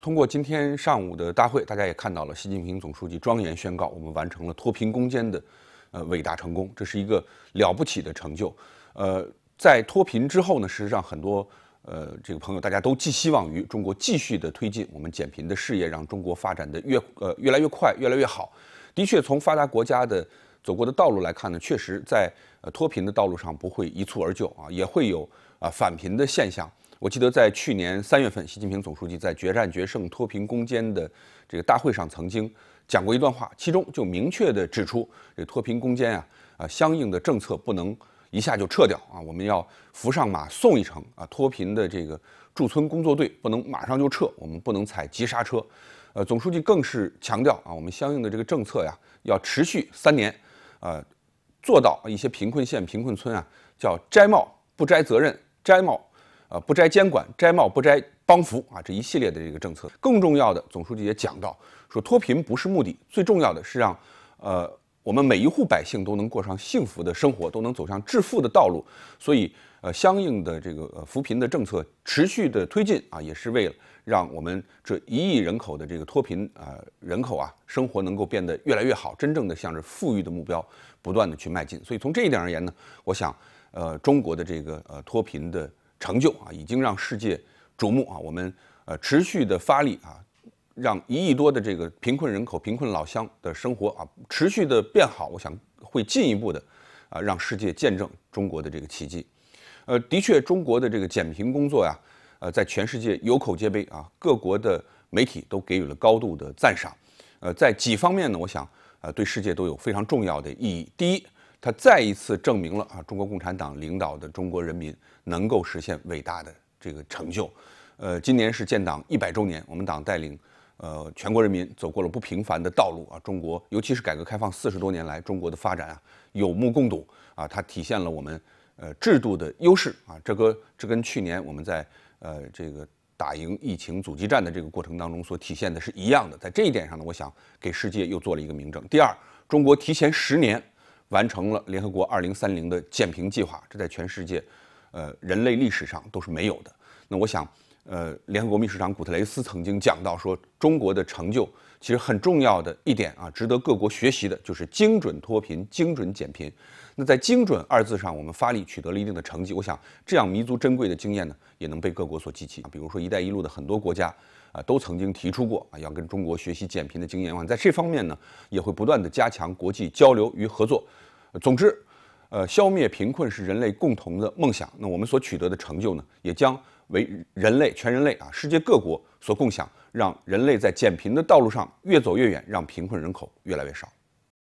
通过今天上午的大会，大家也看到了习近平总书记庄严宣告，我们完成了脱贫攻坚的，呃伟大成功，这是一个了不起的成就。呃，在脱贫之后呢，事实上很多呃这个朋友，大家都寄希望于中国继续的推进我们减贫的事业，让中国发展的越呃越来越快，越来越好。的确，从发达国家的走过的道路来看呢，确实在脱贫的道路上不会一蹴而就啊，也会有啊返贫的现象。我记得在去年三月份，习近平总书记在决战决胜脱贫攻坚的这个大会上曾经讲过一段话，其中就明确地指出，这脱贫攻坚啊，啊相应的政策不能一下就撤掉啊，我们要扶上马送一程啊，脱贫的这个驻村工作队不能马上就撤，我们不能踩急刹车。呃，总书记更是强调啊，我们相应的这个政策呀，要持续三年，呃，做到一些贫困县、贫困村啊，叫摘帽不摘责任、摘帽。呃，不摘监管，摘帽不摘帮扶啊，这一系列的这个政策，更重要的，总书记也讲到，说脱贫不是目的，最重要的是让，呃，我们每一户百姓都能过上幸福的生活，都能走上致富的道路。所以，呃，相应的这个呃扶贫的政策持续的推进啊，也是为了让我们这一亿人口的这个脱贫啊人口啊，生活能够变得越来越好，真正的向着富裕的目标不断的去迈进。所以从这一点而言呢，我想，呃，中国的这个呃脱贫的。成就啊，已经让世界瞩目啊！我们呃持续的发力啊，让一亿多的这个贫困人口、贫困老乡的生活啊持续的变好，我想会进一步的啊让世界见证中国的这个奇迹。呃，的确，中国的这个减贫工作呀，呃，在全世界有口皆碑啊，各国的媒体都给予了高度的赞赏。呃，在几方面呢？我想呃对世界都有非常重要的意义。第一，它再一次证明了啊，中国共产党领导的中国人民能够实现伟大的这个成就。呃，今年是建党一百周年，我们党带领呃全国人民走过了不平凡的道路啊。中国尤其是改革开放四十多年来，中国的发展啊，有目共睹啊。它体现了我们呃制度的优势啊。这个这跟去年我们在呃这个打赢疫情阻击战的这个过程当中所体现的是一样的。在这一点上呢，我想给世界又做了一个明证。第二，中国提前十年。完成了联合国二零三零的减贫计划，这在全世界，呃，人类历史上都是没有的。那我想。呃，联合国秘书长古特雷斯曾经讲到说，中国的成就其实很重要的一点啊，值得各国学习的，就是精准脱贫、精准减贫。那在“精准”二字上，我们发力取得了一定的成绩。我想，这样弥足珍贵的经验呢，也能被各国所记起。啊。比如说，一带一路的很多国家啊，都曾经提出过啊，要跟中国学习减贫的经验。啊，在这方面呢，也会不断的加强国际交流与合作。总之，呃，消灭贫困是人类共同的梦想。那我们所取得的成就呢，也将。为人类、全人类啊，世界各国所共享，让人类在减贫的道路上越走越远，让贫困人口越来越少。